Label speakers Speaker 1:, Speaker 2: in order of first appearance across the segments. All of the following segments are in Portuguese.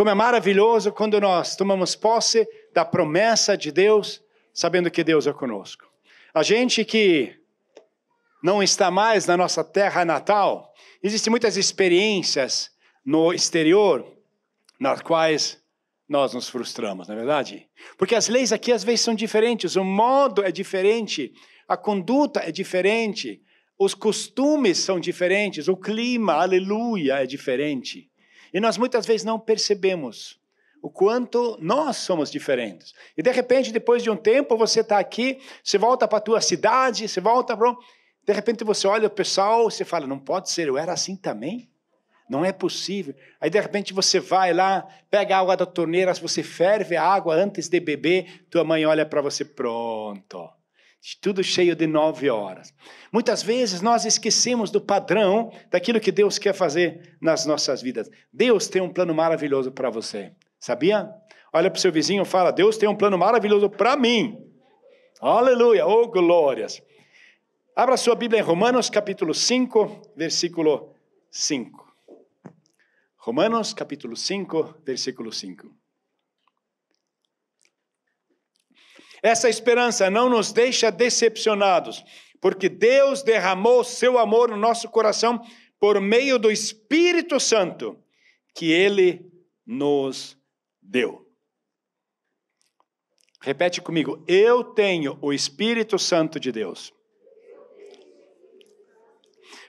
Speaker 1: Como é maravilhoso quando nós tomamos posse da promessa de Deus, sabendo que Deus é conosco. A gente que não está mais na nossa terra natal, existem muitas experiências no exterior nas quais nós nos frustramos, na é verdade? Porque as leis aqui às vezes são diferentes, o modo é diferente, a conduta é diferente, os costumes são diferentes, o clima, aleluia, é diferente. E nós muitas vezes não percebemos o quanto nós somos diferentes. E de repente, depois de um tempo, você está aqui, você volta para a tua cidade, você volta para. De repente você olha o pessoal, você fala: não pode ser, eu era assim também? Não é possível. Aí de repente você vai lá, pega a água da torneira, você ferve a água antes de beber, tua mãe olha para você, pronto tudo cheio de nove horas. Muitas vezes nós esquecemos do padrão daquilo que Deus quer fazer nas nossas vidas. Deus tem um plano maravilhoso para você, sabia? Olha para o seu vizinho e fala: Deus tem um plano maravilhoso para mim. Aleluia, oh glórias. Abra sua Bíblia em Romanos capítulo 5, versículo 5. Romanos capítulo 5, versículo 5. Essa esperança não nos deixa decepcionados, porque Deus derramou seu amor no nosso coração por meio do Espírito Santo que ele nos deu. Repete comigo: Eu tenho o Espírito Santo de Deus.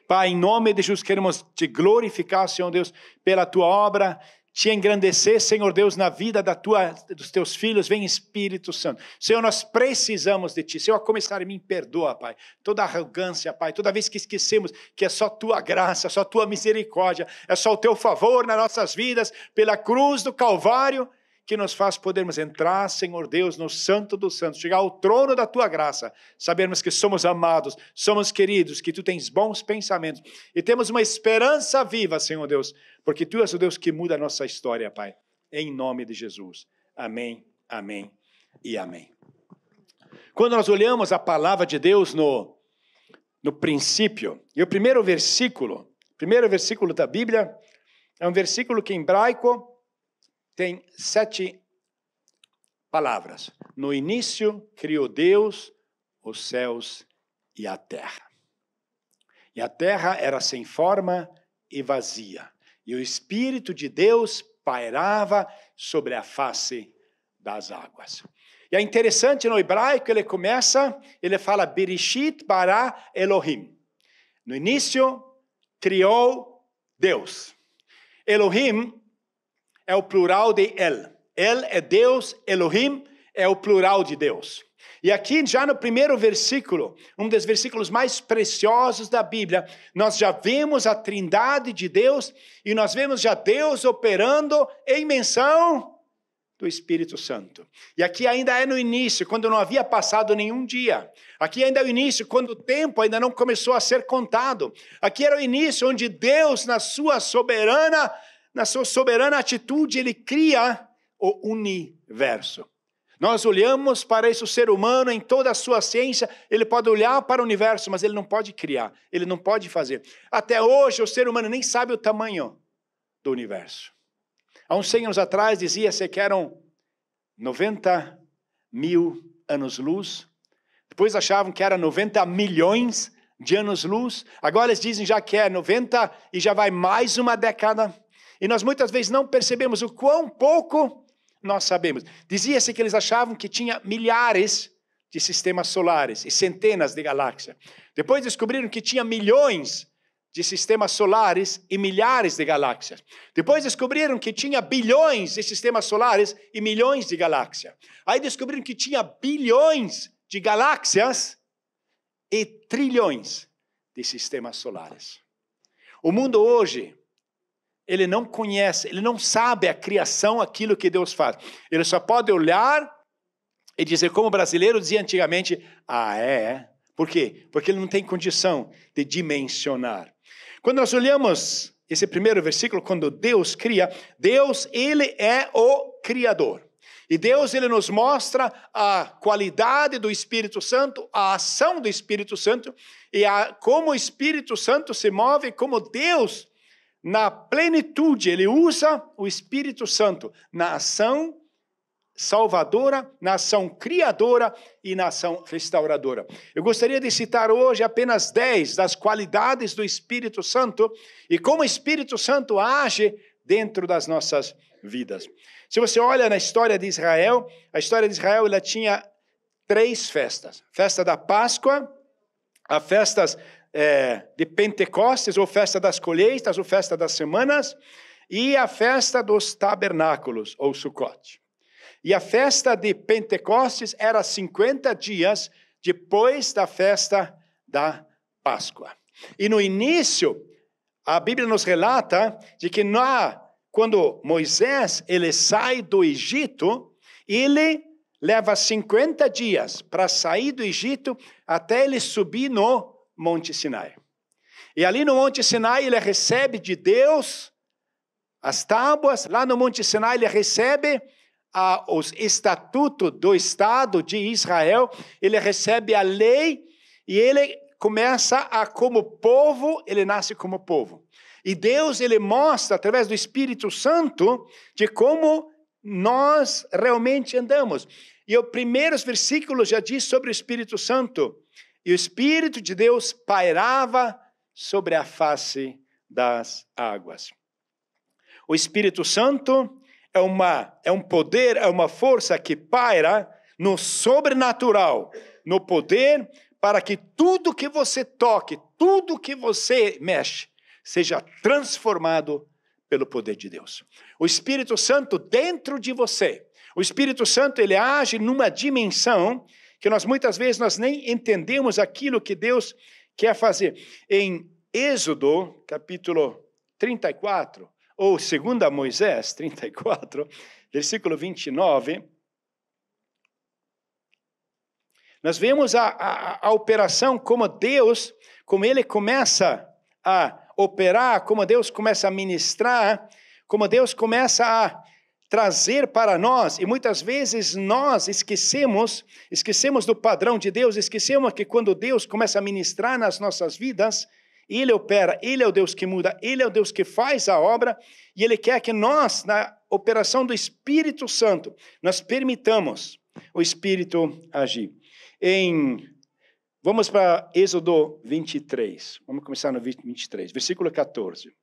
Speaker 1: Pai, em nome de Jesus, queremos te glorificar, Senhor Deus, pela tua obra te engrandecer, Senhor Deus, na vida da tua, dos teus filhos, vem Espírito Santo. Senhor, nós precisamos de ti. Senhor, a começar, me perdoa, Pai. Toda arrogância, Pai, toda vez que esquecemos que é só tua graça, é só tua misericórdia, é só o teu favor nas nossas vidas, pela cruz do Calvário, que nos faz podermos entrar, Senhor Deus, no Santo dos Santos, chegar ao trono da tua graça, sabermos que somos amados, somos queridos, que tu tens bons pensamentos e temos uma esperança viva, Senhor Deus, porque tu és o Deus que muda a nossa história, Pai. Em nome de Jesus. Amém, amém e amém. Quando nós olhamos a palavra de Deus no, no princípio, e o primeiro versículo, primeiro versículo da Bíblia, é um versículo que em hebraico tem sete palavras. No início criou Deus os céus e a terra. E a terra era sem forma e vazia, e o Espírito de Deus pairava sobre a face das águas. E é interessante no hebraico, ele começa, ele fala Bereshit bara Elohim. No início, criou Deus. Elohim é o plural de El. El é Deus, Elohim é o plural de Deus. E aqui, já no primeiro versículo, um dos versículos mais preciosos da Bíblia, nós já vemos a trindade de Deus e nós vemos já Deus operando em menção do Espírito Santo. E aqui ainda é no início, quando não havia passado nenhum dia. Aqui ainda é o início, quando o tempo ainda não começou a ser contado. Aqui era o início, onde Deus, na sua soberana na sua soberana atitude, ele cria o universo. Nós olhamos para esse ser humano em toda a sua ciência, ele pode olhar para o universo, mas ele não pode criar, ele não pode fazer. Até hoje, o ser humano nem sabe o tamanho do universo. Há uns 100 anos atrás, dizia-se que eram 90 mil anos-luz, depois achavam que era 90 milhões de anos-luz, agora eles dizem já que é 90 e já vai mais uma década. E nós muitas vezes não percebemos o quão pouco nós sabemos. Dizia-se que eles achavam que tinha milhares de sistemas solares e centenas de galáxias. Depois descobriram que tinha milhões de sistemas solares e milhares de galáxias. Depois descobriram que tinha bilhões de sistemas solares e milhões de galáxias. Aí descobriram que tinha bilhões de galáxias e trilhões de sistemas solares. O mundo hoje ele não conhece, ele não sabe a criação, aquilo que Deus faz. Ele só pode olhar e dizer, como o brasileiro dizia antigamente, ah, é, é. Por quê? Porque ele não tem condição de dimensionar. Quando nós olhamos esse primeiro versículo, quando Deus cria, Deus, ele é o Criador. E Deus ele nos mostra a qualidade do Espírito Santo, a ação do Espírito Santo e a, como o Espírito Santo se move, como Deus na plenitude, ele usa o Espírito Santo na ação salvadora, na ação criadora e na ação restauradora. Eu gostaria de citar hoje apenas 10 das qualidades do Espírito Santo e como o Espírito Santo age dentro das nossas vidas. Se você olha na história de Israel, a história de Israel ela tinha três festas: festa da Páscoa, a festas é, de Pentecostes, ou festa das colheitas, ou festa das semanas, e a festa dos tabernáculos, ou Sucote. E a festa de Pentecostes era 50 dias depois da festa da Páscoa. E no início, a Bíblia nos relata de que na, quando Moisés ele sai do Egito, ele leva 50 dias para sair do Egito até ele subir no Monte Sinai. E ali no Monte Sinai ele recebe de Deus as tábuas, lá no Monte Sinai ele recebe a, os estatutos do Estado de Israel, ele recebe a lei e ele começa a, como povo, ele nasce como povo. E Deus, ele mostra, através do Espírito Santo, de como nós realmente andamos. E os primeiros versículos já diz sobre o Espírito Santo e o Espírito de Deus pairava sobre a face das águas. O Espírito Santo é, uma, é um poder, é uma força que paira no sobrenatural, no poder para que tudo que você toque, tudo que você mexe, seja transformado pelo poder de Deus. O Espírito Santo dentro de você. O Espírito Santo ele age numa dimensão que nós muitas vezes nós nem entendemos aquilo que Deus quer fazer. Em Êxodo, capítulo 34, ou 2 Moisés 34, versículo 29, nós vemos a, a, a operação como Deus, como Ele começa a operar, como Deus começa a ministrar, como Deus começa a trazer para nós, e muitas vezes nós esquecemos, esquecemos do padrão de Deus, esquecemos que quando Deus começa a ministrar nas nossas vidas, ele opera, ele é o Deus que muda, ele é o Deus que faz a obra, e ele quer que nós, na operação do Espírito Santo, nós permitamos o Espírito agir. Em Vamos para Êxodo 23. Vamos começar no 23, versículo 14.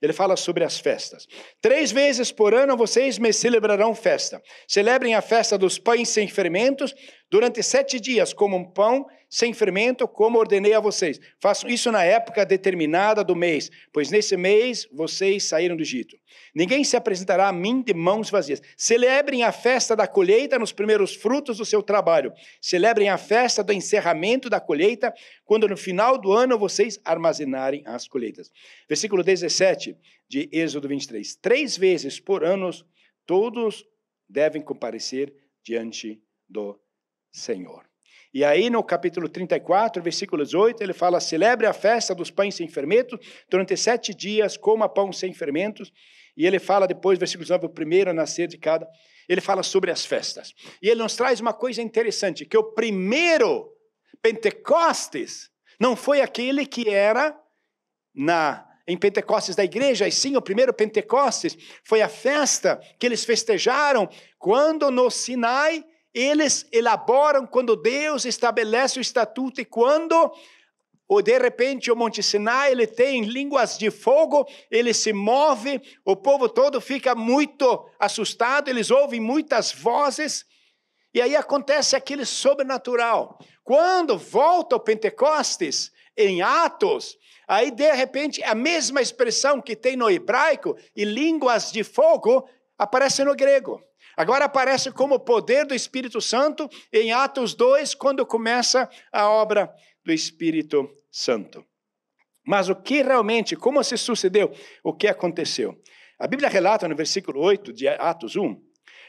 Speaker 1: Ele fala sobre as festas. Três vezes por ano vocês me celebrarão festa. Celebrem a festa dos pães sem fermentos, Durante sete dias comam pão sem fermento, como ordenei a vocês. Façam isso na época determinada do mês, pois nesse mês vocês saíram do Egito. Ninguém se apresentará a mim de mãos vazias. Celebrem a festa da colheita nos primeiros frutos do seu trabalho. Celebrem a festa do encerramento da colheita, quando no final do ano vocês armazenarem as colheitas. Versículo 17 de Êxodo 23. Três vezes por ano todos devem comparecer diante do Senhor. E aí, no capítulo 34, versículo 18, ele fala: Celebre a festa dos pães sem fermento, durante sete dias coma pão sem fermentos. E ele fala depois, versículo 19, o primeiro a nascer de cada. Ele fala sobre as festas. E ele nos traz uma coisa interessante: que o primeiro Pentecostes não foi aquele que era na em Pentecostes da igreja, e sim, o primeiro Pentecostes foi a festa que eles festejaram quando no Sinai eles elaboram quando Deus estabelece o estatuto e quando ou de repente o Monte Sinai ele tem línguas de fogo, ele se move, o povo todo fica muito assustado, eles ouvem muitas vozes. E aí acontece aquele sobrenatural. Quando volta o Pentecostes em Atos, aí de repente a mesma expressão que tem no hebraico e línguas de fogo aparece no grego. Agora aparece como poder do Espírito Santo em Atos 2, quando começa a obra do Espírito Santo. Mas o que realmente, como se sucedeu, o que aconteceu? A Bíblia relata no versículo 8 de Atos 1: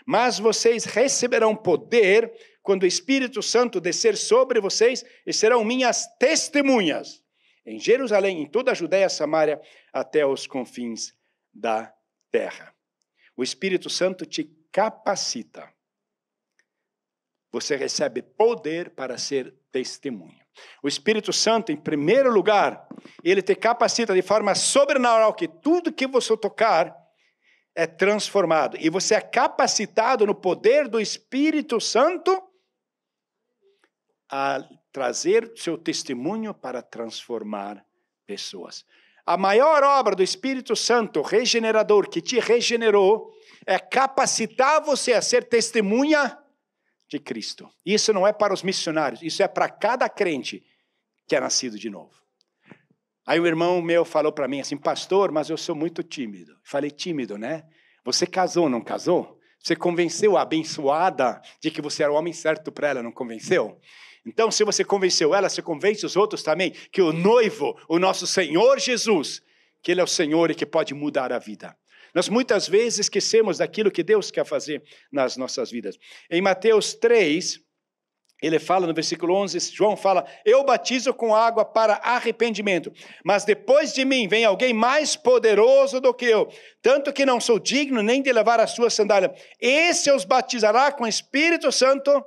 Speaker 1: Mas vocês receberão poder quando o Espírito Santo descer sobre vocês e serão minhas testemunhas em Jerusalém, em toda a Judéia, Samaria, até os confins da terra. O Espírito Santo te capacita. Você recebe poder para ser testemunho. O Espírito Santo, em primeiro lugar, ele te capacita de forma sobrenatural que tudo que você tocar é transformado. E você é capacitado no poder do Espírito Santo a trazer seu testemunho para transformar pessoas. A maior obra do Espírito Santo regenerador que te regenerou é capacitar você a ser testemunha de Cristo. Isso não é para os missionários, isso é para cada crente que é nascido de novo. Aí o um irmão meu falou para mim assim, pastor, mas eu sou muito tímido. Falei, tímido, né? Você casou, não casou? Você convenceu a abençoada de que você era o homem certo para ela, não convenceu? Então, se você convenceu ela, você convence os outros também que o noivo, o nosso Senhor Jesus, que Ele é o Senhor e que pode mudar a vida. Nós muitas vezes esquecemos daquilo que Deus quer fazer nas nossas vidas. Em Mateus 3, ele fala no versículo 11, João fala: Eu batizo com água para arrependimento, mas depois de mim vem alguém mais poderoso do que eu, tanto que não sou digno nem de levar a sua sandália. Esse os batizará com Espírito Santo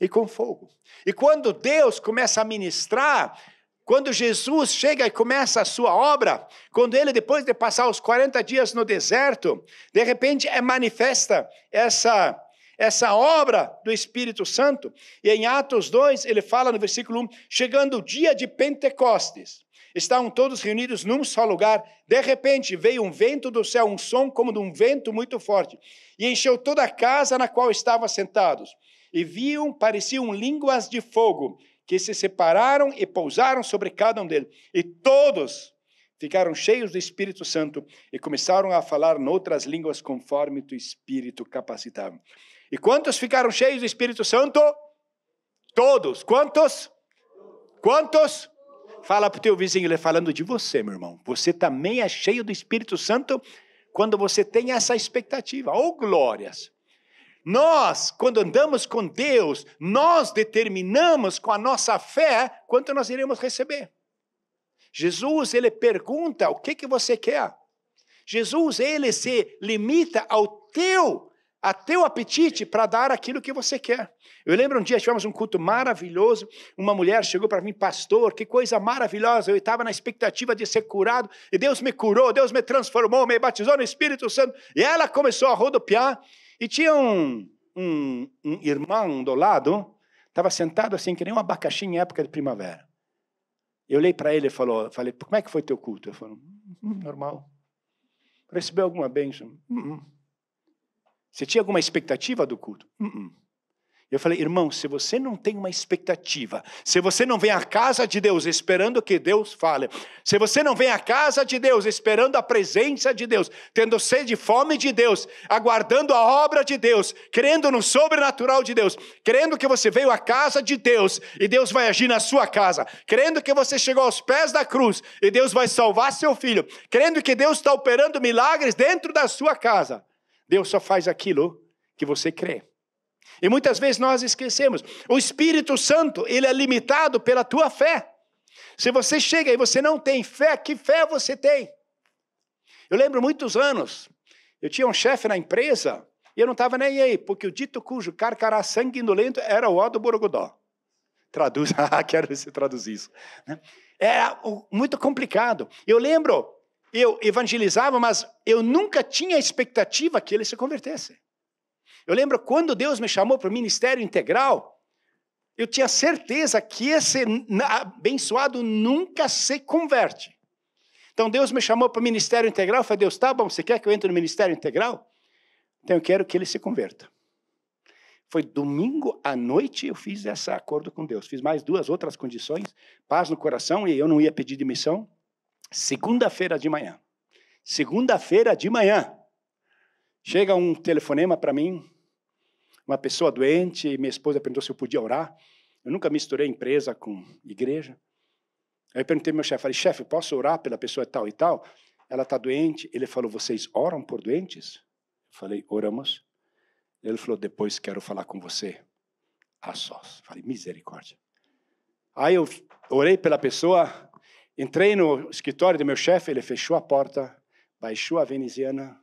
Speaker 1: e com fogo. E quando Deus começa a ministrar, quando Jesus chega e começa a sua obra, quando ele, depois de passar os 40 dias no deserto, de repente é manifesta essa, essa obra do Espírito Santo. E em Atos 2, ele fala no versículo 1: chegando o dia de Pentecostes. Estavam todos reunidos num só lugar. De repente veio um vento do céu, um som como de um vento muito forte, e encheu toda a casa na qual estavam sentados e viam, pareciam línguas de fogo, que se separaram e pousaram sobre cada um deles. E todos ficaram cheios do Espírito Santo e começaram a falar noutras línguas conforme o Espírito capacitava. E quantos ficaram cheios do Espírito Santo? Todos. Quantos? Quantos? Fala para o teu vizinho, ele é falando de você, meu irmão. Você também é cheio do Espírito Santo quando você tem essa expectativa. Ou oh, glórias! Nós, quando andamos com Deus, nós determinamos com a nossa fé quanto nós iremos receber. Jesus, ele pergunta o que, que você quer. Jesus, ele se limita ao teu, a teu apetite para dar aquilo que você quer. Eu lembro um dia, tivemos um culto maravilhoso, uma mulher chegou para mim, pastor, que coisa maravilhosa, eu estava na expectativa de ser curado, e Deus me curou, Deus me transformou, me batizou no Espírito Santo, e ela começou a rodopiar, e tinha um, um, um irmão do lado, estava sentado assim, que nem um abacaxi em época de primavera. Eu olhei para ele e falou, falei, como é que foi teu culto? Ele falou, hum, hum, normal. Recebeu alguma bênção? Hum, hum. Você tinha alguma expectativa do culto? Hum, hum. Eu falei, irmão, se você não tem uma expectativa, se você não vem à casa de Deus esperando que Deus fale, se você não vem à casa de Deus esperando a presença de Deus, tendo sede e fome de Deus, aguardando a obra de Deus, crendo no sobrenatural de Deus, crendo que você veio à casa de Deus e Deus vai agir na sua casa, crendo que você chegou aos pés da cruz e Deus vai salvar seu filho, crendo que Deus está operando milagres dentro da sua casa, Deus só faz aquilo que você crê. E muitas vezes nós esquecemos. O Espírito Santo, ele é limitado pela tua fé. Se você chega e você não tem fé, que fé você tem? Eu lembro muitos anos, eu tinha um chefe na empresa e eu não estava nem aí, porque o dito cujo carcará sanguinolento era o ó do Borogodó. Traduz, ah, quero traduzir isso. Né? Era muito complicado. Eu lembro, eu evangelizava, mas eu nunca tinha expectativa que ele se convertesse. Eu lembro quando Deus me chamou para o ministério integral, eu tinha certeza que esse abençoado nunca se converte. Então Deus me chamou para o ministério integral, eu falei, Deus, tá bom, você quer que eu entre no ministério integral? Então eu quero que ele se converta. Foi domingo à noite eu fiz esse acordo com Deus. Fiz mais duas outras condições, paz no coração e eu não ia pedir demissão. Segunda-feira de manhã. Segunda-feira de manhã. Chega um telefonema para mim uma pessoa doente e minha esposa perguntou se eu podia orar. Eu nunca misturei empresa com igreja. Aí eu perguntei ao meu chefe, falei, chefe, posso orar pela pessoa tal e tal? Ela está doente. Ele falou, vocês oram por doentes? Eu falei, oramos. Ele falou, depois quero falar com você a sós. Falei, misericórdia. Aí eu orei pela pessoa, entrei no escritório do meu chefe, ele fechou a porta, baixou a veneziana,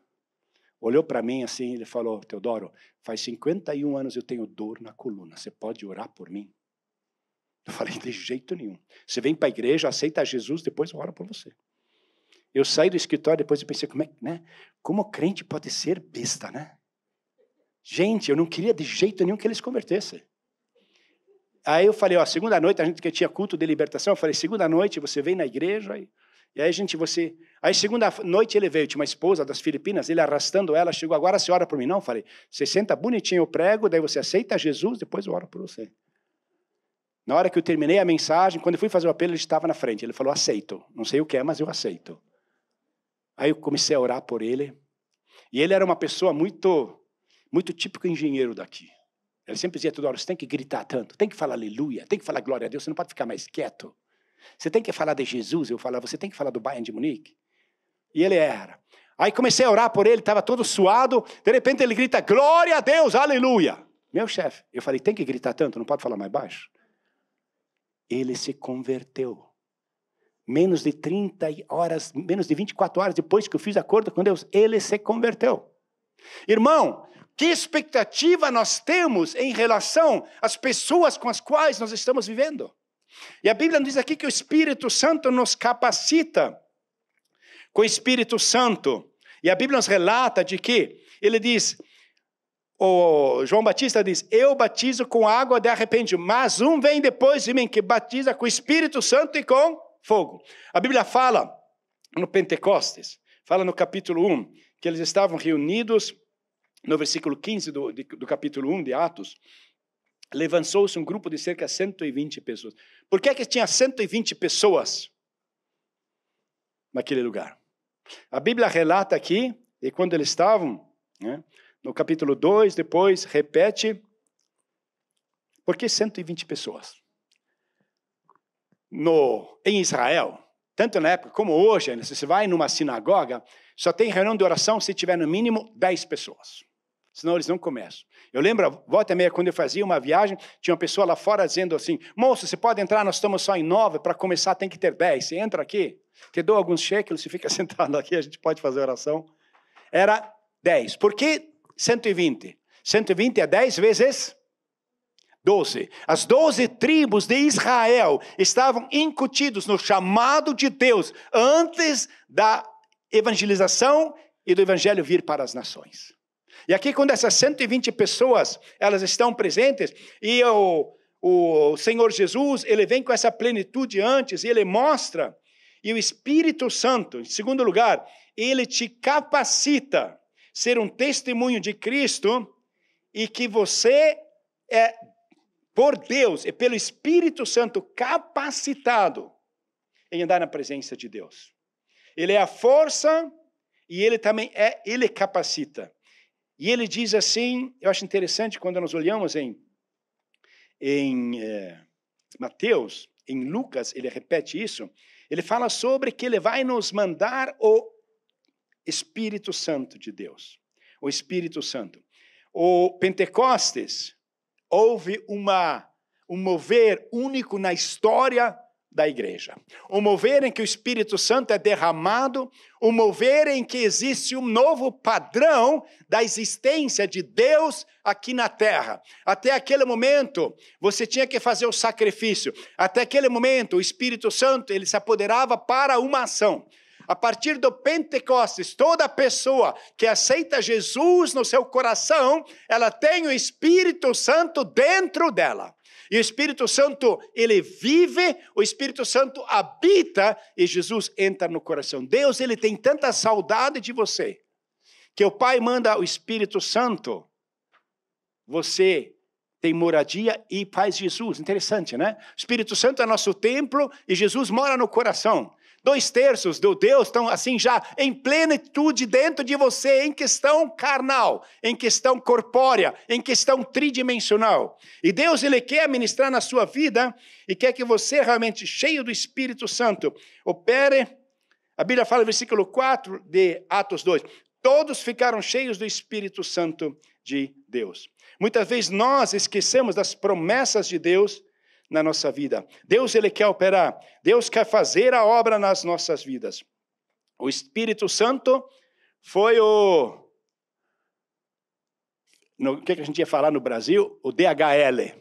Speaker 1: olhou para mim assim e falou: Teodoro, faz 51 anos eu tenho dor na coluna, você pode orar por mim? Eu falei: de jeito nenhum. Você vem para a igreja, aceita Jesus, depois ora por você. Eu saí do escritório depois e pensei: como é né? Como crente pode ser besta, né? Gente, eu não queria de jeito nenhum que eles convertessem. Aí eu falei, ó, segunda noite, a gente que tinha culto de libertação, eu falei, segunda noite você vem na igreja e e aí, gente, você. Aí, segunda noite, ele veio, tinha uma esposa das Filipinas, ele arrastando ela, chegou agora, você ora por mim? Não, falei, você senta bonitinho, eu prego, daí você aceita Jesus, depois eu oro por você. Na hora que eu terminei a mensagem, quando eu fui fazer o apelo, ele estava na frente. Ele falou: Aceito. Não sei o que é, mas eu aceito. Aí eu comecei a orar por ele. E ele era uma pessoa muito, muito típico engenheiro daqui. Ele sempre dizia toda hora: Você tem que gritar tanto, tem que falar aleluia, tem que falar glória a Deus, você não pode ficar mais quieto. Você tem que falar de Jesus? Eu falava, você tem que falar do Bayern de Munique? E ele era. Aí comecei a orar por ele, estava todo suado. De repente ele grita: Glória a Deus, aleluia. Meu chefe, eu falei: tem que gritar tanto, não pode falar mais baixo. Ele se converteu. Menos de 30 horas, menos de 24 horas depois que eu fiz acordo com Deus, ele se converteu. Irmão, que expectativa nós temos em relação às pessoas com as quais nós estamos vivendo? E a Bíblia diz aqui que o Espírito Santo nos capacita com o Espírito Santo. E a Bíblia nos relata de que ele diz, o João Batista diz: Eu batizo com água de arrependimento, mas um vem depois de mim que batiza com o Espírito Santo e com fogo. A Bíblia fala no Pentecostes, fala no capítulo 1, que eles estavam reunidos, no versículo 15 do, do capítulo 1 de Atos, levantou-se um grupo de cerca de 120 pessoas. Por que, é que tinha 120 pessoas naquele lugar? A Bíblia relata aqui, e quando eles estavam, né, no capítulo 2, depois repete, por que 120 pessoas? No, em Israel, tanto na época como hoje, se você vai numa sinagoga, só tem reunião de oração se tiver no mínimo 10 pessoas senão eles não começam. Eu lembro, volta e meia, quando eu fazia uma viagem, tinha uma pessoa lá fora dizendo assim, moço, você pode entrar, nós estamos só em nove, para começar tem que ter dez, você entra aqui, te dou alguns shekels, você fica sentado aqui, a gente pode fazer oração. Era dez. Por que 120? 120 é dez vezes... doze. As doze tribos de Israel estavam incutidos no chamado de Deus antes da evangelização e do evangelho vir para as nações. E aqui, quando essas 120 pessoas elas estão presentes, e o, o Senhor Jesus ele vem com essa plenitude antes, e ele mostra, e o Espírito Santo, em segundo lugar, ele te capacita ser um testemunho de Cristo e que você é por Deus e é pelo Espírito Santo capacitado em andar na presença de Deus. Ele é a força e ele também é ele capacita. E ele diz assim, eu acho interessante quando nós olhamos em, em é, Mateus, em Lucas, ele repete isso, ele fala sobre que ele vai nos mandar o Espírito Santo de Deus. O Espírito Santo. O Pentecostes houve uma, um mover único na história da igreja. O mover em que o Espírito Santo é derramado, o mover em que existe um novo padrão da existência de Deus aqui na terra. Até aquele momento, você tinha que fazer o sacrifício. Até aquele momento, o Espírito Santo, ele se apoderava para uma ação. A partir do Pentecostes, toda pessoa que aceita Jesus no seu coração, ela tem o Espírito Santo dentro dela. E o Espírito Santo, ele vive, o Espírito Santo habita e Jesus entra no coração. Deus, ele tem tanta saudade de você, que o Pai manda o Espírito Santo. Você tem moradia e faz Jesus. Interessante, né? O Espírito Santo é nosso templo e Jesus mora no coração. Dois terços do Deus estão assim já em plenitude dentro de você, em questão carnal, em questão corpórea, em questão tridimensional. E Deus, Ele quer ministrar na sua vida e quer que você, realmente cheio do Espírito Santo, opere. A Bíblia fala, no versículo 4 de Atos 2: Todos ficaram cheios do Espírito Santo de Deus. Muitas vezes nós esquecemos das promessas de Deus na nossa vida. Deus ele quer operar, Deus quer fazer a obra nas nossas vidas. O Espírito Santo foi o no, o que a gente ia falar no Brasil? O DHL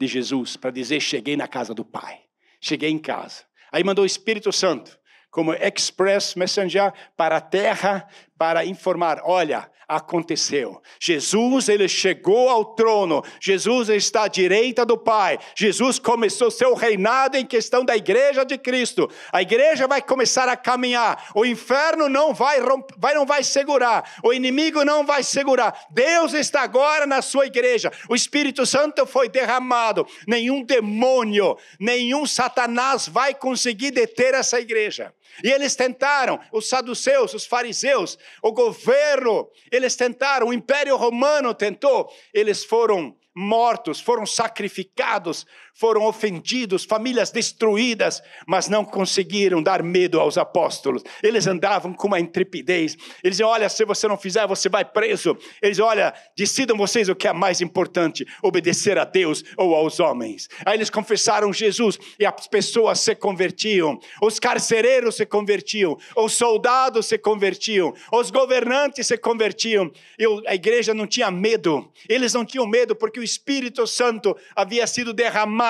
Speaker 1: de Jesus, para dizer: cheguei na casa do Pai, cheguei em casa. Aí mandou o Espírito Santo como Express Messenger para a terra, para informar, olha, aconteceu. Jesus, ele chegou ao trono. Jesus está à direita do Pai. Jesus começou seu reinado em questão da igreja de Cristo. A igreja vai começar a caminhar. O inferno não vai, vai não vai segurar. O inimigo não vai segurar. Deus está agora na sua igreja. O Espírito Santo foi derramado. Nenhum demônio, nenhum satanás vai conseguir deter essa igreja. E eles tentaram, os saduceus, os fariseus, o governo, eles tentaram, o Império Romano tentou, eles foram mortos, foram sacrificados, foram ofendidos, famílias destruídas, mas não conseguiram dar medo aos apóstolos. Eles andavam com uma intrepidez. Eles diziam: Olha, se você não fizer, você vai preso. Eles diziam: Olha, decidam vocês o que é mais importante: obedecer a Deus ou aos homens. Aí eles confessaram Jesus e as pessoas se convertiam. Os carcereiros se convertiam. Os soldados se convertiam. Os governantes se convertiam. E a igreja não tinha medo. Eles não tinham medo porque o Espírito Santo havia sido derramado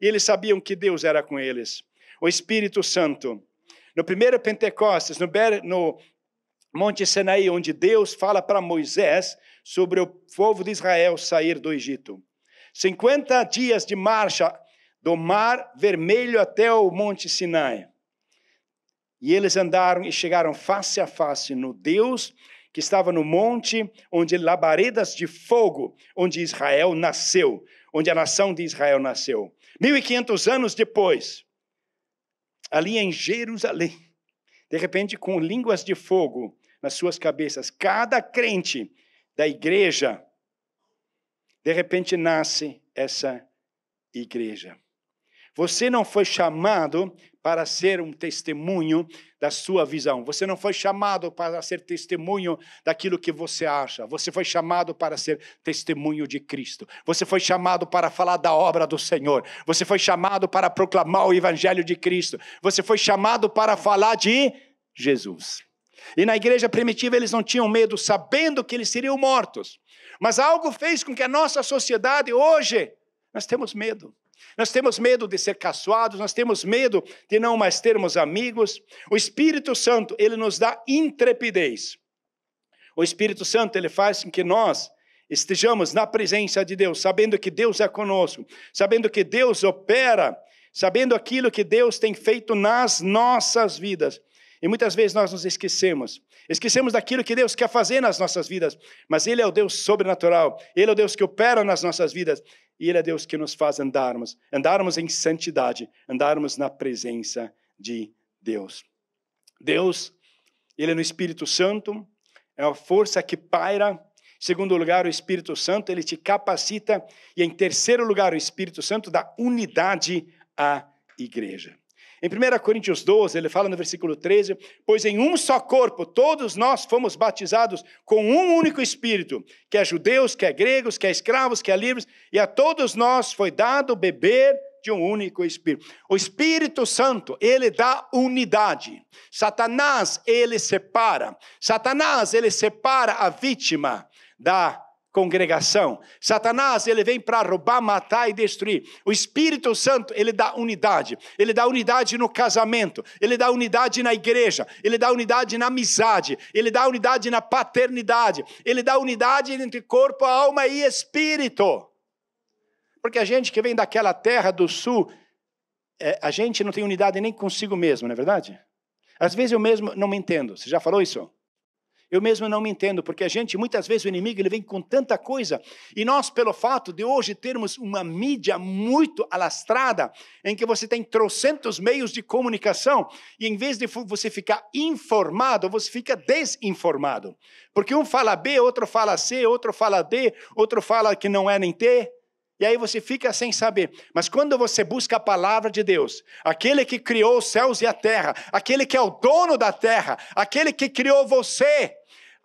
Speaker 1: e eles sabiam que Deus era com eles. O Espírito Santo. No primeiro Pentecostes, no, no Monte Sinai, onde Deus fala para Moisés sobre o povo de Israel sair do Egito. 50 dias de marcha do Mar Vermelho até o Monte Sinai. E eles andaram e chegaram face a face no Deus que estava no monte onde labaredas de fogo, onde Israel nasceu onde a nação de Israel nasceu. 1500 anos depois, ali em Jerusalém, de repente com línguas de fogo nas suas cabeças, cada crente da igreja, de repente nasce essa igreja. Você não foi chamado para ser um testemunho da sua visão. Você não foi chamado para ser testemunho daquilo que você acha. Você foi chamado para ser testemunho de Cristo. Você foi chamado para falar da obra do Senhor. Você foi chamado para proclamar o evangelho de Cristo. Você foi chamado para falar de Jesus. E na igreja primitiva eles não tinham medo, sabendo que eles seriam mortos. Mas algo fez com que a nossa sociedade hoje nós temos medo. Nós temos medo de ser caçoados, nós temos medo de não mais termos amigos. O Espírito Santo, ele nos dá intrepidez. O Espírito Santo, ele faz com que nós estejamos na presença de Deus, sabendo que Deus é conosco, sabendo que Deus opera, sabendo aquilo que Deus tem feito nas nossas vidas. E muitas vezes nós nos esquecemos. Esquecemos daquilo que Deus quer fazer nas nossas vidas. Mas Ele é o Deus sobrenatural. Ele é o Deus que opera nas nossas vidas. E Ele é Deus que nos faz andarmos, andarmos em santidade, andarmos na presença de Deus. Deus, Ele é no Espírito Santo, é a força que paira. Em segundo lugar, o Espírito Santo, ele te capacita. E em terceiro lugar, o Espírito Santo dá unidade à igreja. Em 1 Coríntios 12, ele fala no versículo 13: Pois em um só corpo todos nós fomos batizados com um único Espírito, que é judeus, que é gregos, que é escravos, que é livres, e a todos nós foi dado beber de um único Espírito. O Espírito Santo, ele dá unidade. Satanás, ele separa. Satanás, ele separa a vítima da congregação. Satanás, ele vem para roubar, matar e destruir. O Espírito Santo, ele dá unidade. Ele dá unidade no casamento, ele dá unidade na igreja, ele dá unidade na amizade, ele dá unidade na paternidade, ele dá unidade entre corpo, alma e espírito. Porque a gente que vem daquela terra do sul, é, a gente não tem unidade nem consigo mesmo, não é verdade? Às vezes eu mesmo não me entendo. Você já falou isso? Eu mesmo não me entendo, porque a gente, muitas vezes, o inimigo ele vem com tanta coisa, e nós, pelo fato de hoje termos uma mídia muito alastrada, em que você tem trocentos meios de comunicação, e em vez de você ficar informado, você fica desinformado. Porque um fala B, outro fala C, outro fala D, outro fala que não é nem T. E aí você fica sem saber. Mas quando você busca a palavra de Deus, aquele que criou os céus e a terra, aquele que é o dono da terra, aquele que criou você,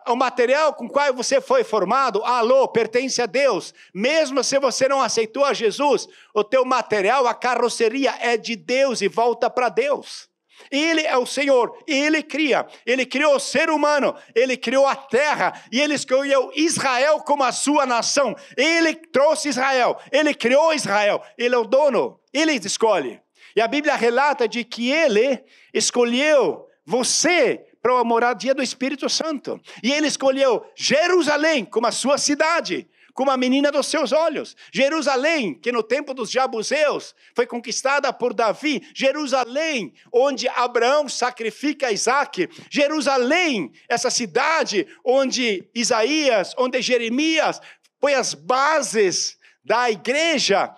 Speaker 1: o material com qual você foi formado, alô, pertence a Deus. Mesmo se você não aceitou a Jesus, o teu material, a carroceria é de Deus e volta para Deus. Ele é o Senhor, ele cria, ele criou o ser humano, ele criou a terra e ele escolheu Israel como a sua nação. Ele trouxe Israel, ele criou Israel, ele é o dono, ele escolhe. E a Bíblia relata de que ele escolheu você para a moradia do Espírito Santo. E ele escolheu Jerusalém como a sua cidade, como a menina dos seus olhos. Jerusalém, que no tempo dos Jabuseus foi conquistada por Davi. Jerusalém, onde Abraão sacrifica Isaac. Jerusalém, essa cidade onde Isaías, onde Jeremias põe as bases da igreja.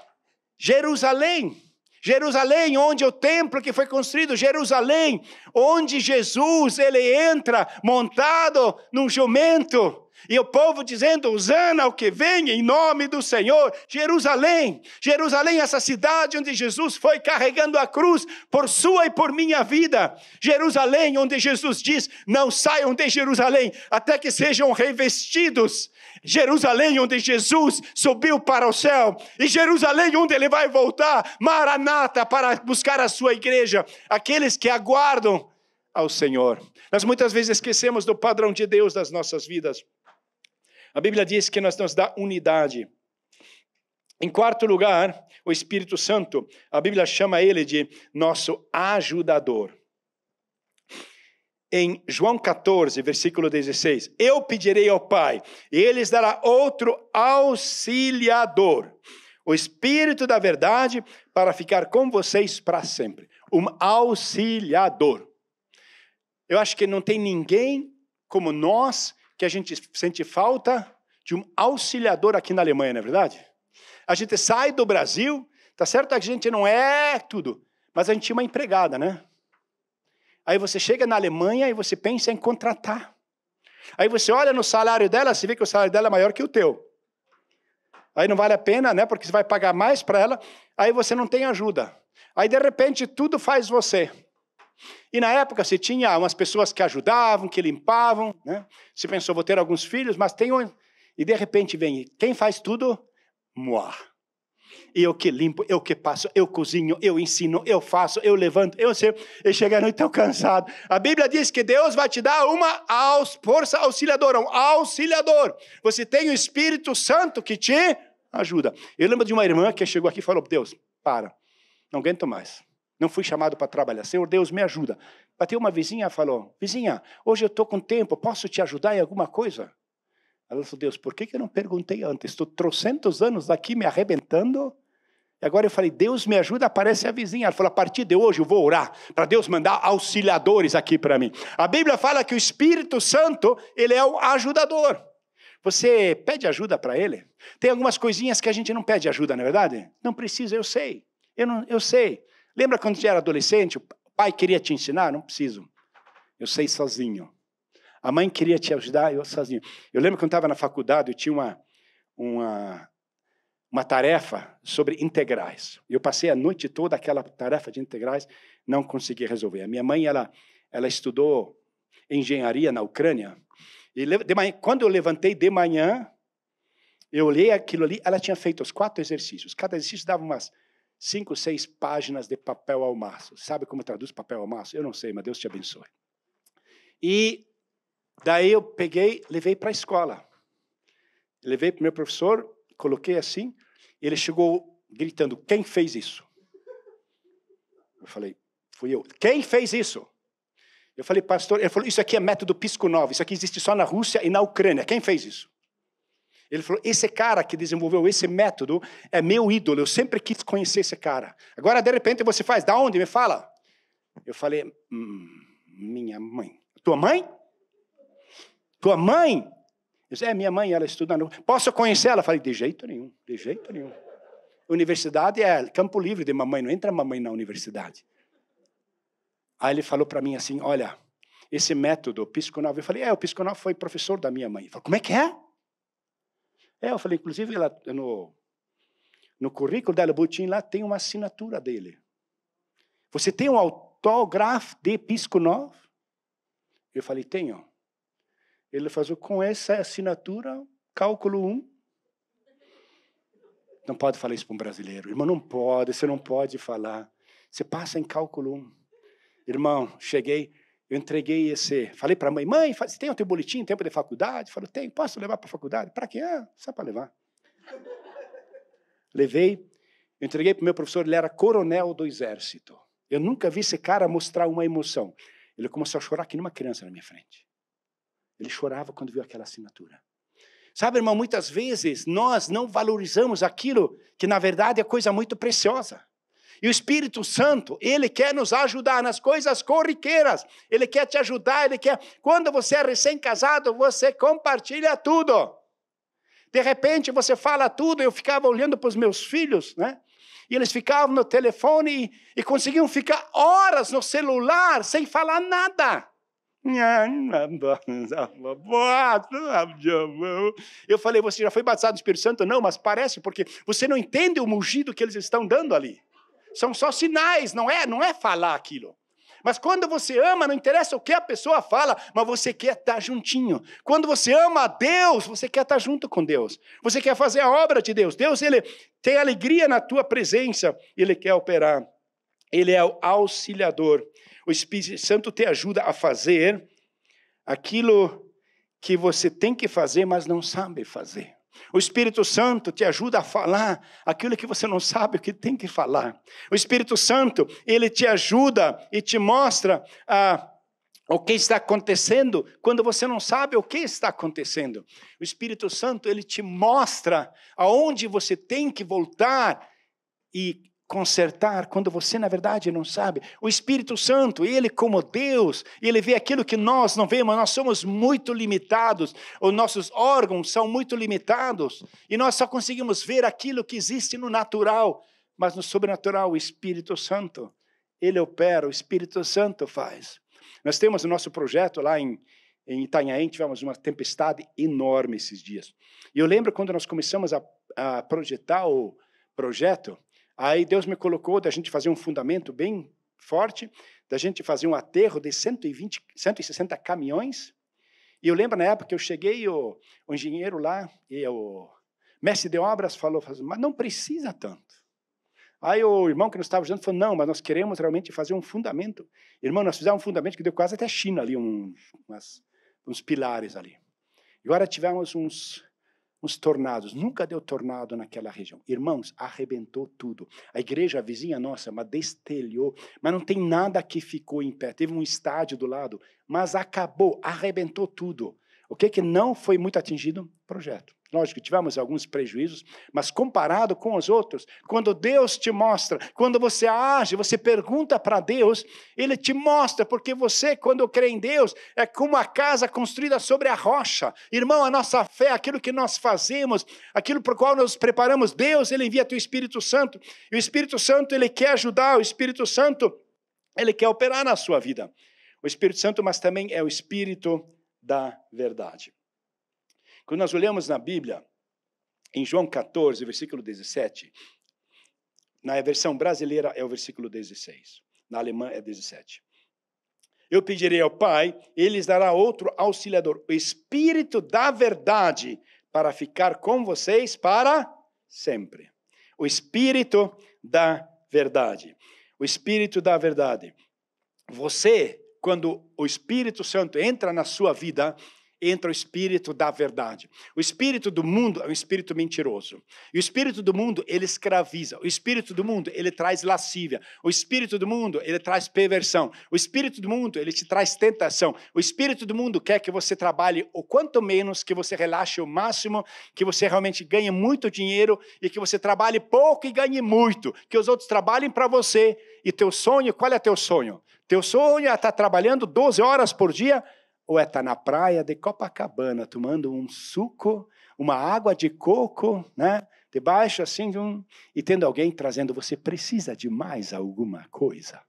Speaker 1: Jerusalém. Jerusalém, onde o templo que foi construído, Jerusalém, onde Jesus ele entra montado num jumento. E o povo dizendo: Usana, o que vem em nome do Senhor. Jerusalém, Jerusalém, essa cidade onde Jesus foi carregando a cruz por sua e por minha vida. Jerusalém, onde Jesus diz: Não saiam de Jerusalém, até que sejam revestidos Jerusalém, onde Jesus subiu para o céu, e Jerusalém, onde ele vai voltar, Maranata, para buscar a sua igreja, aqueles que aguardam ao Senhor. Nós muitas vezes esquecemos do padrão de Deus das nossas vidas. A Bíblia diz que nós nos dá unidade. Em quarto lugar, o Espírito Santo, a Bíblia chama ele de nosso ajudador em João 14, versículo 16: Eu pedirei ao Pai, e ele lhes dará outro auxiliador, o Espírito da Verdade, para ficar com vocês para sempre. Um auxiliador. Eu acho que não tem ninguém como nós que a gente sente falta de um auxiliador aqui na Alemanha, não é verdade? A gente sai do Brasil, tá certo? A gente não é tudo, mas a gente tinha uma empregada, né? Aí você chega na Alemanha e você pensa em contratar. Aí você olha no salário dela, você vê que o salário dela é maior que o teu. Aí não vale a pena, né? Porque você vai pagar mais para ela, aí você não tem ajuda. Aí de repente tudo faz você. E na época você tinha umas pessoas que ajudavam, que limpavam, né? Você pensou, vou ter alguns filhos, mas tem um... E de repente vem, quem faz tudo? Moi eu que limpo, eu que passo, eu cozinho, eu ensino, eu faço, eu levanto, eu sei. E chega à noite tão cansado. A Bíblia diz que Deus vai te dar uma força auxiliadora, um auxiliador. Você tem o Espírito Santo que te ajuda. Eu lembro de uma irmã que chegou aqui e falou: Deus, para, não aguento mais. Não fui chamado para trabalhar. Senhor Deus, me ajuda. Bateu uma vizinha e falou: Vizinha, hoje eu estou com tempo, posso te ajudar em alguma coisa? Ela falou, Deus, por que, eu não perguntei antes? Estou os anos aqui me arrebentando. E agora eu falei, Deus me ajuda, aparece a vizinha. Ela falou, a partir de hoje eu vou orar para Deus mandar auxiliadores aqui para mim. A Bíblia fala que o Espírito Santo, ele é o ajudador. Você pede ajuda para ele? Tem algumas coisinhas que a gente não pede ajuda, na é verdade? Não precisa, eu sei. Eu, não, eu sei. Lembra quando você era adolescente, o pai queria te ensinar? Não preciso. Eu sei sozinho. A mãe queria te ajudar, eu sozinho. Eu lembro que quando estava na faculdade, eu tinha uma, uma, uma tarefa sobre integrais. Eu passei a noite toda aquela tarefa de integrais, não consegui resolver. A minha mãe, ela, ela estudou engenharia na Ucrânia. E de manhã, quando eu levantei de manhã, eu olhei aquilo ali, ela tinha feito os quatro exercícios. Cada exercício dava umas cinco, seis páginas de papel ao maço. Sabe como traduz papel ao maço? Eu não sei, mas Deus te abençoe. E Daí eu peguei, levei para a escola. Levei para o meu professor, coloquei assim. Ele chegou gritando: Quem fez isso? Eu falei: Fui eu. Quem fez isso? Eu falei, pastor, ele falou, isso aqui é método pisco novo. isso aqui existe só na Rússia e na Ucrânia. Quem fez isso? Ele falou, esse cara que desenvolveu esse método é meu ídolo, eu sempre quis conhecer esse cara. Agora, de repente, você faz, da onde? Me fala. Eu falei, hum, minha mãe. Tua mãe? Tua mãe? Eu disse, é, minha mãe, ela estuda no... Posso conhecer ela? Eu falei, de jeito nenhum, de jeito nenhum. Universidade é campo livre de mamãe, não entra mamãe na universidade. Aí ele falou para mim assim, olha, esse método Pisco psiconal. Eu falei, é, o Pisco psiconal foi professor da minha mãe. Ele falou, como é que é? É, eu falei, inclusive, ela, no, no currículo dela, o lá, tem uma assinatura dele. Você tem um autógrafo de Pisco Piskunov? Eu falei, tenho. Ele falou, com essa assinatura, cálculo 1. Um. Não pode falar isso para um brasileiro. Irmão, não pode, você não pode falar. Você passa em cálculo 1. Um. Irmão, cheguei, eu entreguei esse. Falei para a mãe, mãe, você tem o teu boletim, tempo de faculdade? Falei tem, posso levar para a faculdade? Para quê? Ah, só para levar. Levei, entreguei para o meu professor, ele era coronel do exército. Eu nunca vi esse cara mostrar uma emoção. Ele começou a chorar aqui numa criança na minha frente. Ele chorava quando viu aquela assinatura. Sabe, irmão, muitas vezes nós não valorizamos aquilo que na verdade é coisa muito preciosa. E o Espírito Santo, ele quer nos ajudar nas coisas corriqueiras. Ele quer te ajudar, ele quer. Quando você é recém-casado, você compartilha tudo. De repente você fala tudo, eu ficava olhando para os meus filhos, né? E eles ficavam no telefone e, e conseguiam ficar horas no celular sem falar nada. Eu falei, você já foi batizado no Espírito Santo? Não, mas parece, porque você não entende o mugido que eles estão dando ali. São só sinais, não é, não é falar aquilo. Mas quando você ama, não interessa o que a pessoa fala, mas você quer estar juntinho. Quando você ama a Deus, você quer estar junto com Deus. Você quer fazer a obra de Deus. Deus, ele tem alegria na tua presença, ele quer operar. Ele é o auxiliador. O Espírito Santo te ajuda a fazer aquilo que você tem que fazer, mas não sabe fazer. O Espírito Santo te ajuda a falar aquilo que você não sabe o que tem que falar. O Espírito Santo, ele te ajuda e te mostra ah, o que está acontecendo quando você não sabe o que está acontecendo. O Espírito Santo, ele te mostra aonde você tem que voltar e consertar quando você, na verdade, não sabe. O Espírito Santo, ele, como Deus, ele vê aquilo que nós não vemos, nós somos muito limitados, os nossos órgãos são muito limitados, e nós só conseguimos ver aquilo que existe no natural, mas no sobrenatural, o Espírito Santo, ele opera, o Espírito Santo faz. Nós temos o nosso projeto lá em, em Itanhaém, tivemos uma tempestade enorme esses dias. E eu lembro quando nós começamos a, a projetar o projeto, Aí Deus me colocou da gente fazer um fundamento bem forte, da gente fazer um aterro de 120, 160 caminhões. E eu lembro na época que eu cheguei, o, o engenheiro lá, e o mestre de obras falou, assim, mas não precisa tanto. Aí o irmão que nos estava ajudando falou, não, mas nós queremos realmente fazer um fundamento. Irmão, nós fizemos um fundamento que deu quase até China ali, um, umas, uns pilares ali. E agora tivemos uns uns tornados. Nunca deu tornado naquela região. Irmãos, arrebentou tudo. A igreja a vizinha nossa, mas destelhou. Mas não tem nada que ficou em pé. Teve um estádio do lado, mas acabou, arrebentou tudo. O que, que não foi muito atingido? Projeto. Lógico, tivemos alguns prejuízos, mas comparado com os outros, quando Deus te mostra, quando você age, você pergunta para Deus, Ele te mostra, porque você, quando crê em Deus, é como uma casa construída sobre a rocha. Irmão, a nossa fé, aquilo que nós fazemos, aquilo por qual nos preparamos, Deus, Ele envia teu Espírito Santo, e o Espírito Santo, Ele quer ajudar, o Espírito Santo, Ele quer operar na sua vida. O Espírito Santo, mas também é o Espírito da verdade. Quando nós olhamos na Bíblia, em João 14, versículo 17, na versão brasileira é o versículo 16, na alemã é 17. Eu pedirei ao Pai, ele dará outro auxiliador, o Espírito da Verdade, para ficar com vocês para sempre. O Espírito da Verdade. O Espírito da Verdade. Você, quando o Espírito Santo entra na sua vida, entra o espírito da verdade. O espírito do mundo é um espírito mentiroso. E o espírito do mundo, ele escraviza. O espírito do mundo, ele traz lascívia. O espírito do mundo, ele traz perversão. O espírito do mundo, ele te traz tentação. O espírito do mundo quer que você trabalhe o quanto menos, que você relaxe o máximo, que você realmente ganhe muito dinheiro e que você trabalhe pouco e ganhe muito, que os outros trabalhem para você. E teu sonho, qual é teu sonho? Teu sonho é estar tá trabalhando 12 horas por dia ou é estar tá na praia de Copacabana tomando um suco, uma água de coco, né? Debaixo assim de um e tendo alguém trazendo você precisa de mais alguma coisa.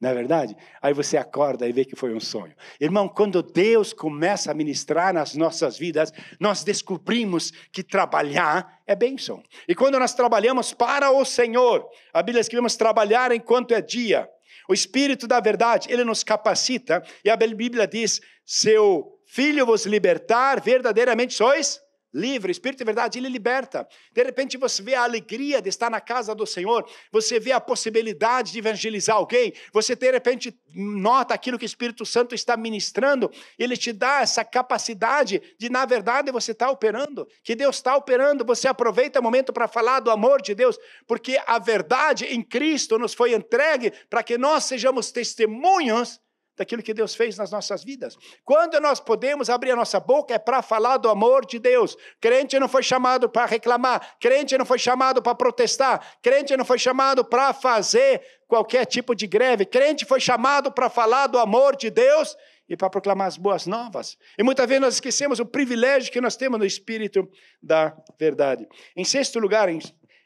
Speaker 1: Não é verdade? Aí você acorda e vê que foi um sonho. Irmão, quando Deus começa a ministrar nas nossas vidas, nós descobrimos que trabalhar é bênção. E quando nós trabalhamos para o Senhor, a Bíblia escrevemos trabalhar enquanto é dia. O Espírito da Verdade, ele nos capacita, e a Bíblia diz: seu filho vos libertar, verdadeiramente sois livre, o Espírito de verdade, ele liberta. De repente você vê a alegria de estar na casa do Senhor, você vê a possibilidade de evangelizar alguém, você de repente nota aquilo que o Espírito Santo está ministrando, ele te dá essa capacidade de, na verdade, você está operando, que Deus está operando, você aproveita o momento para falar do amor de Deus, porque a verdade em Cristo nos foi entregue para que nós sejamos testemunhos daquilo que Deus fez nas nossas vidas. Quando nós podemos abrir a nossa boca é para falar do amor de Deus. Crente não foi chamado para reclamar, crente não foi chamado para protestar, crente não foi chamado para fazer qualquer tipo de greve, crente foi chamado para falar do amor de Deus e para proclamar as boas novas. E muitas vezes nós esquecemos o privilégio que nós temos no Espírito da Verdade. Em sexto lugar, em,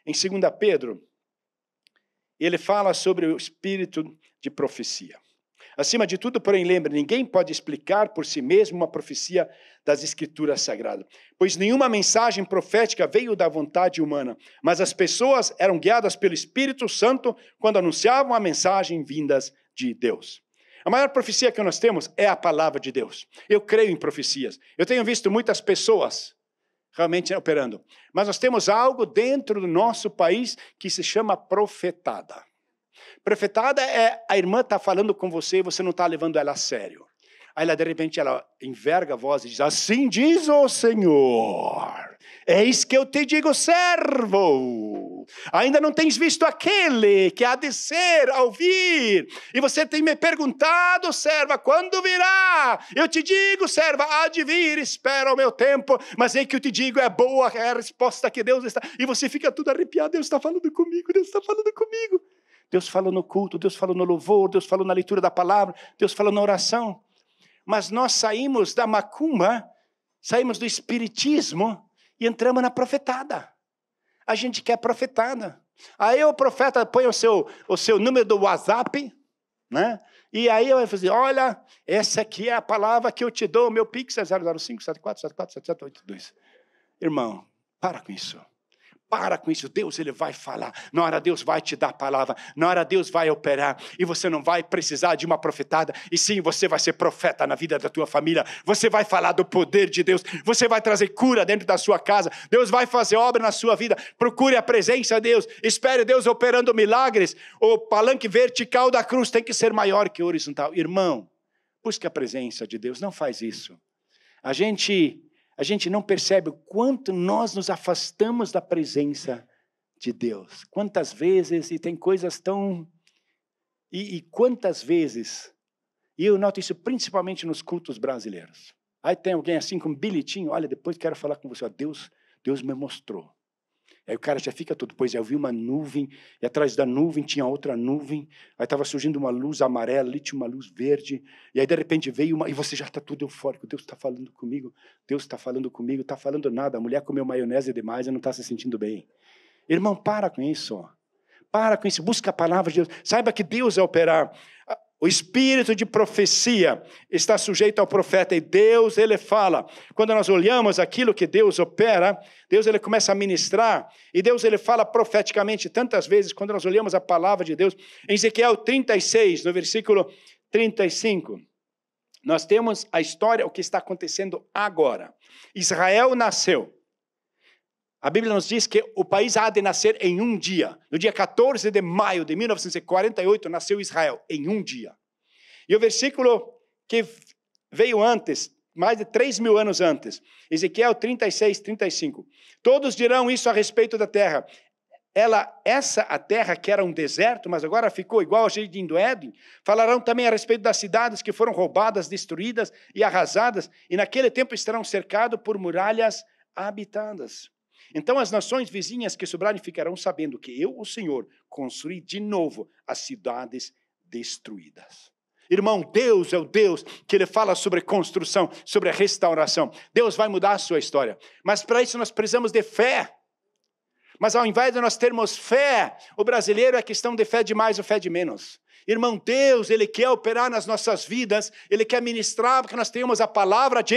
Speaker 1: em 2 Pedro, ele fala sobre o espírito de profecia. Acima de tudo, porém, lembre, ninguém pode explicar por si mesmo uma profecia das Escrituras Sagradas, pois nenhuma mensagem profética veio da vontade humana, mas as pessoas eram guiadas pelo Espírito Santo quando anunciavam a mensagem vindas de Deus. A maior profecia que nós temos é a palavra de Deus. Eu creio em profecias. Eu tenho visto muitas pessoas realmente operando. Mas nós temos algo dentro do nosso país que se chama profetada. Prefeitada é a irmã está falando com você e você não está levando ela a sério. Aí ela, de repente, ela enverga a voz e diz: Assim diz o Senhor, eis que eu te digo, servo. Ainda não tens visto aquele que há de ser, ao vir, e você tem me perguntado, serva, quando virá? Eu te digo, serva, há de vir, espera o meu tempo, mas é que eu te digo, é boa, é a resposta que Deus está, e você fica tudo arrepiado, Deus está falando comigo, Deus está falando comigo. Deus falou no culto, Deus falou no louvor, Deus falou na leitura da palavra, Deus falou na oração. Mas nós saímos da macumba, saímos do espiritismo e entramos na profetada. A gente quer profetada. Aí o profeta põe o seu, o seu número do WhatsApp, né? E aí eu vou dizer, olha, essa aqui é a palavra que eu te dou, meu Pix é 005 74 74 7782. Irmão, para com isso. Para com isso, Deus ele vai falar. Na hora Deus vai te dar a palavra. Na hora Deus vai operar e você não vai precisar de uma profetada. E sim, você vai ser profeta na vida da tua família. Você vai falar do poder de Deus. Você vai trazer cura dentro da sua casa. Deus vai fazer obra na sua vida. Procure a presença de Deus. Espere Deus operando milagres. O palanque vertical da cruz tem que ser maior que o horizontal. Irmão, busque a presença de Deus. Não faz isso. A gente a gente não percebe o quanto nós nos afastamos da presença de Deus. Quantas vezes, e tem coisas tão. E, e quantas vezes, e eu noto isso principalmente nos cultos brasileiros. Aí tem alguém assim com um bilhetinho, olha, depois quero falar com você, ó, Deus, Deus me mostrou. Aí o cara já fica todo, pois é, eu vi uma nuvem, e atrás da nuvem tinha outra nuvem, aí estava surgindo uma luz amarela, ali tinha uma luz verde, e aí de repente veio uma, e você já está todo eufórico, Deus está falando comigo, Deus está falando comigo, está falando nada, a mulher comeu maionese demais e não está se sentindo bem. Irmão, para com isso, para com isso, busca a palavra de Deus, saiba que Deus é operar. O espírito de profecia está sujeito ao profeta e Deus, ele fala. Quando nós olhamos aquilo que Deus opera, Deus ele começa a ministrar e Deus ele fala profeticamente tantas vezes quando nós olhamos a palavra de Deus. Em Ezequiel 36, no versículo 35, nós temos a história o que está acontecendo agora. Israel nasceu. A Bíblia nos diz que o país há de nascer em um dia. No dia 14 de maio de 1948 nasceu Israel, em um dia. E o versículo que veio antes, mais de 3 mil anos antes, Ezequiel 36, 35. Todos dirão isso a respeito da terra. Ela, essa a terra que era um deserto, mas agora ficou igual ao jeito de Éden, falarão também a respeito das cidades que foram roubadas, destruídas e arrasadas, e naquele tempo estarão cercados por muralhas habitadas. Então as nações vizinhas que sobrarem ficarão sabendo que eu, o Senhor, construí de novo as cidades destruídas. Irmão, Deus é o Deus que ele fala sobre construção, sobre restauração. Deus vai mudar a sua história. Mas para isso nós precisamos de fé. Mas ao invés de nós termos fé, o brasileiro é questão de fé de mais ou fé de menos. Irmão, Deus, ele quer operar nas nossas vidas, ele quer ministrar, porque nós temos a palavra de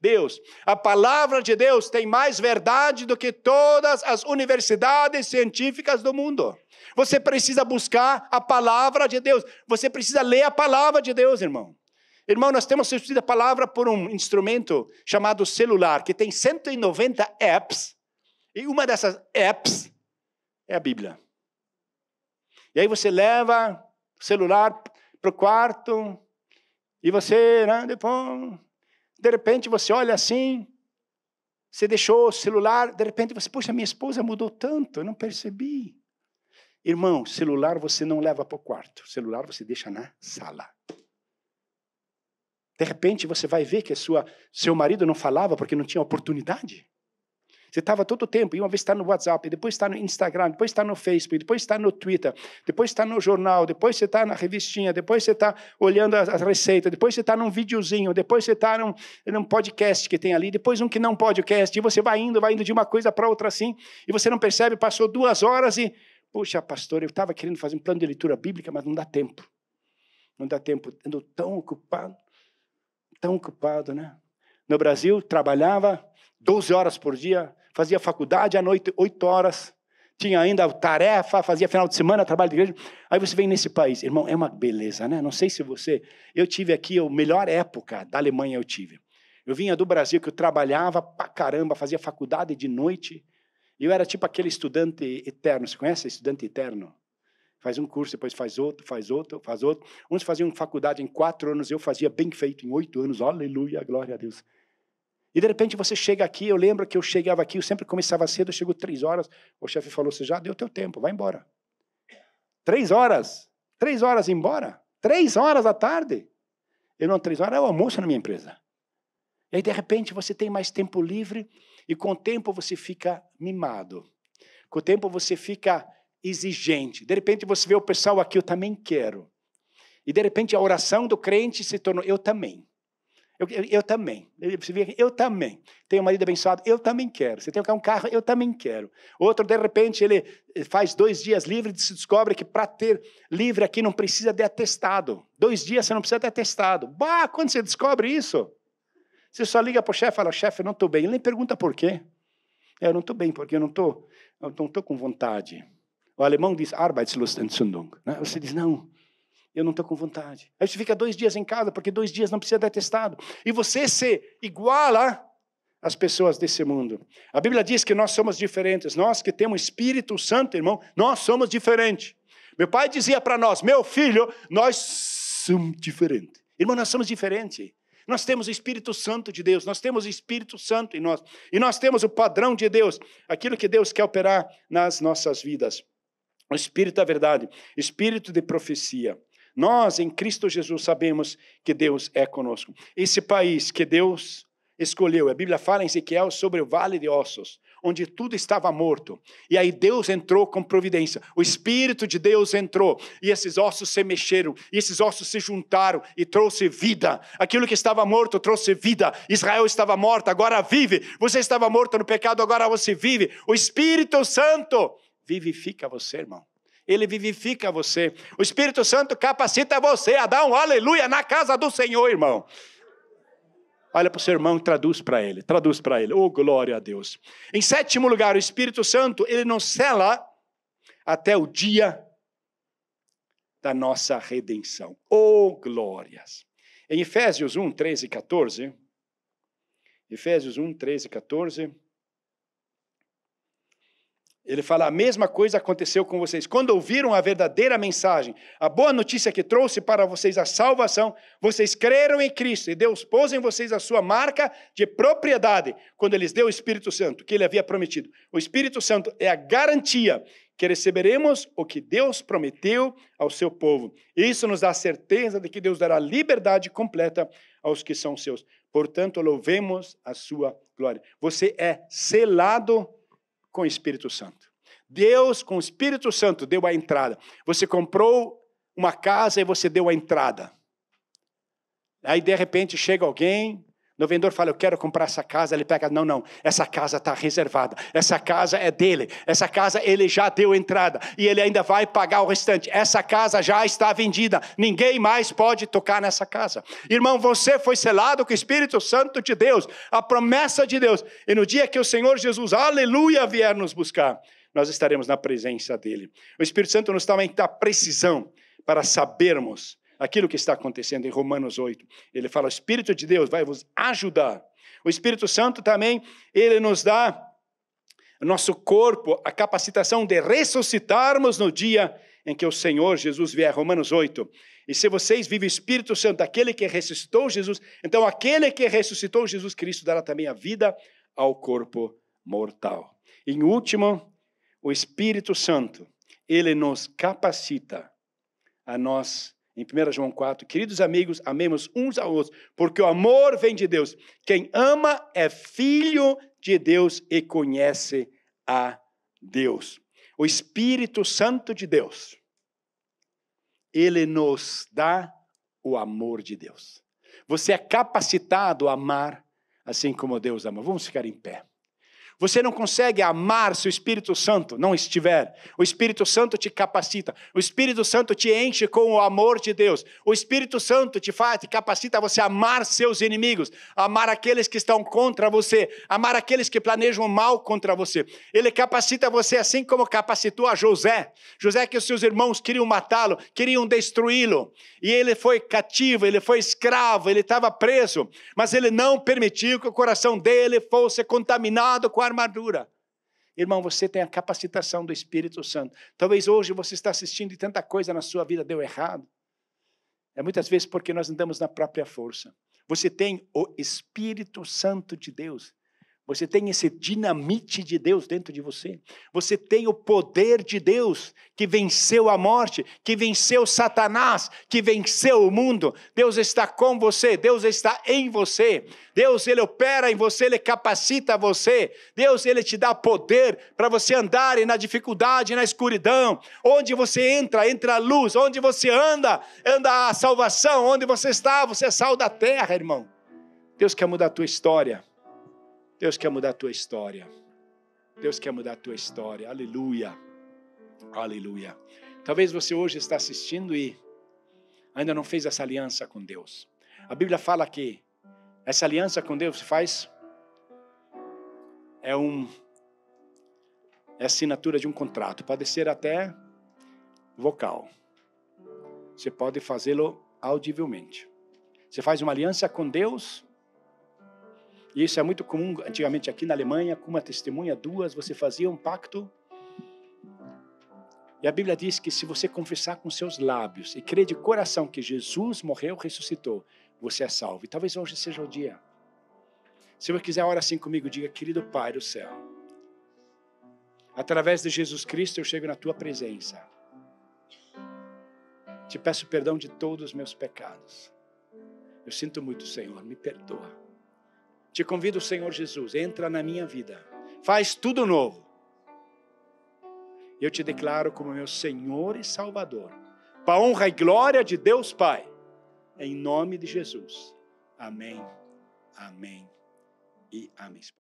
Speaker 1: Deus. A palavra de Deus tem mais verdade do que todas as universidades científicas do mundo. Você precisa buscar a palavra de Deus. Você precisa ler a palavra de Deus, irmão. Irmão, nós temos substituído a palavra por um instrumento chamado celular, que tem 190 apps, e uma dessas apps é a Bíblia. E aí você leva o celular para o quarto, e você, né, depois de repente você olha assim, você deixou o celular, de repente você, poxa, minha esposa mudou tanto, eu não percebi. Irmão, celular você não leva para o quarto, celular você deixa na sala. De repente você vai ver que sua, seu marido não falava porque não tinha oportunidade. Você estava todo o tempo, e uma vez está no WhatsApp, depois está no Instagram, depois está no Facebook, depois está no Twitter, depois está no jornal, depois você está na revistinha, depois você está olhando as, receitas, depois você está num videozinho, depois você está num, num podcast que tem ali, depois um que não podcast, e você vai indo, vai indo de uma coisa para outra assim, e você não percebe, passou duas horas e, puxa, pastor, eu estava querendo fazer um plano de leitura bíblica, mas não dá tempo. Não dá tempo, ando tão ocupado, tão ocupado, né? No Brasil, trabalhava 12 horas por dia, fazia faculdade à noite, oito horas, tinha ainda tarefa, fazia final de semana, trabalho de igreja. Aí você vem nesse país, irmão, é uma beleza, né? Não sei se você. Eu tive aqui a melhor época da Alemanha, eu tive. Eu vinha do Brasil, que eu trabalhava pra caramba, fazia faculdade de noite. E eu era tipo aquele estudante eterno. Você conhece estudante eterno? Faz um curso, depois faz outro, faz outro, faz outro. Uns faziam faculdade em quatro anos, eu fazia bem feito em oito anos. Aleluia, glória a Deus. E de repente você chega aqui, eu lembro que eu chegava aqui, eu sempre começava cedo, eu chego três horas, o chefe falou, você já deu teu tempo, vai embora. Três horas, três horas embora, três horas da tarde. Eu não, três horas é o almoço na minha empresa. E aí, de repente, você tem mais tempo livre e com o tempo você fica mimado. Com o tempo você fica exigente. De repente você vê o pessoal aqui, eu também quero. E de repente a oração do crente se tornou eu também. Eu, eu, eu também. Você vê, eu também. Tenho um marido abençoado, eu também quero. Você tem um carro, eu também quero. Outro, de repente, ele faz dois dias livre e se descobre que para ter livre aqui não precisa de atestado. Dois dias você não precisa de atestado. Bah, quando você descobre isso, você só liga para o chefe e fala, chefe, não estou bem. Ele nem pergunta por quê. É, eu não estou bem, porque eu não estou eu não com vontade. O alemão diz Arbeitslust Entzündung. Né? Você diz, não, eu não estou com vontade. Aí você fica dois dias em casa, porque dois dias não precisa dar testado. E você se iguala às pessoas desse mundo. A Bíblia diz que nós somos diferentes. Nós que temos Espírito Santo, irmão, nós somos diferentes. Meu pai dizia para nós, meu filho, nós somos diferentes. Irmão, nós somos diferentes. Nós temos o Espírito Santo de Deus, nós temos o Espírito Santo em nós. E nós temos o padrão de Deus, aquilo que Deus quer operar nas nossas vidas. O Espírito da verdade, Espírito de profecia. Nós, em Cristo Jesus, sabemos que Deus é conosco. Esse país que Deus escolheu, a Bíblia fala em Ezequiel sobre o vale de ossos, onde tudo estava morto. E aí Deus entrou com providência. O Espírito de Deus entrou e esses ossos se mexeram, e esses ossos se juntaram e trouxe vida. Aquilo que estava morto trouxe vida. Israel estava morto, agora vive. Você estava morto no pecado, agora você vive. O Espírito Santo vivifica você, irmão. Ele vivifica você. O Espírito Santo capacita você a dar um aleluia na casa do Senhor, irmão. Olha para o seu irmão e traduz para ele. Traduz para ele. Oh, glória a Deus. Em sétimo lugar, o Espírito Santo, ele não cela até o dia da nossa redenção. Oh, glórias. Em Efésios 1, 13 e 14. Efésios 1, 13 e 14. Ele fala: a mesma coisa aconteceu com vocês. Quando ouviram a verdadeira mensagem, a boa notícia que trouxe para vocês a salvação, vocês creram em Cristo e Deus pôs em vocês a sua marca de propriedade quando Ele lhes deu o Espírito Santo, que Ele havia prometido. O Espírito Santo é a garantia que receberemos o que Deus prometeu ao seu povo. Isso nos dá a certeza de que Deus dará liberdade completa aos que são seus. Portanto, louvemos a sua glória. Você é selado com o Espírito Santo. Deus, com o Espírito Santo, deu a entrada. Você comprou uma casa e você deu a entrada. Aí, de repente, chega alguém, no vendedor fala, eu quero comprar essa casa, ele pega, não, não, essa casa está reservada, essa casa é dele, essa casa ele já deu entrada e ele ainda vai pagar o restante, essa casa já está vendida, ninguém mais pode tocar nessa casa. Irmão, você foi selado com o Espírito Santo de Deus, a promessa de Deus, e no dia que o Senhor Jesus, aleluia, vier nos buscar, nós estaremos na presença dele. O Espírito Santo nos também dá precisão para sabermos aquilo que está acontecendo em Romanos 8. Ele fala: o Espírito de Deus vai vos ajudar. O Espírito Santo também, ele nos dá nosso corpo a capacitação de ressuscitarmos no dia em que o Senhor Jesus vier, Romanos 8. E se vocês vivem o Espírito Santo, aquele que ressuscitou Jesus, então aquele que ressuscitou Jesus Cristo dará também a vida ao corpo mortal. Em último, o Espírito Santo, ele nos capacita a nós em 1 João 4, queridos amigos, amemos uns aos outros, porque o amor vem de Deus. Quem ama é filho de Deus e conhece a Deus. O Espírito Santo de Deus, ele nos dá o amor de Deus. Você é capacitado a amar assim como Deus ama. Vamos ficar em pé. Você não consegue amar se o Espírito Santo não estiver. O Espírito Santo te capacita. O Espírito Santo te enche com o amor de Deus. O Espírito Santo te faz, te capacita a você amar seus inimigos, amar aqueles que estão contra você, amar aqueles que planejam mal contra você. Ele capacita você assim como capacitou a José. José que os seus irmãos queriam matá-lo, queriam destruí-lo. E ele foi cativo, ele foi escravo, ele estava preso, mas ele não permitiu que o coração dele fosse contaminado com a armadura. Irmão, você tem a capacitação do Espírito Santo. Talvez hoje você está assistindo e tanta coisa na sua vida deu errado. É muitas vezes porque nós andamos na própria força. Você tem o Espírito Santo de Deus. Você tem esse dinamite de Deus dentro de você. Você tem o poder de Deus que venceu a morte, que venceu Satanás, que venceu o mundo. Deus está com você, Deus está em você. Deus ele opera em você, ele capacita você. Deus ele te dá poder para você andar na dificuldade, na escuridão. Onde você entra, entra a luz. Onde você anda, anda a salvação. Onde você está, você é sal da terra, irmão. Deus quer mudar a tua história. Deus quer mudar a tua história. Deus quer mudar a tua história. Aleluia. Aleluia. Talvez você hoje está assistindo e ainda não fez essa aliança com Deus. A Bíblia fala que essa aliança com Deus se faz é um é assinatura de um contrato, pode ser até vocal. Você pode fazê-lo audivelmente. Você faz uma aliança com Deus e isso é muito comum antigamente aqui na Alemanha, com uma testemunha, duas, você fazia um pacto. E a Bíblia diz que se você confessar com seus lábios e crer de coração que Jesus morreu, ressuscitou, você é salvo. E talvez hoje seja o dia. Se você quiser, ora assim comigo, diga, querido Pai do céu, através de Jesus Cristo eu chego na tua presença. Te peço perdão de todos os meus pecados. Eu sinto muito, Senhor, me perdoa. Te convido, Senhor Jesus, entra na minha vida. Faz tudo novo. Eu te declaro como meu Senhor e Salvador. Para a honra e glória de Deus Pai. Em nome de Jesus. Amém. Amém. E amém.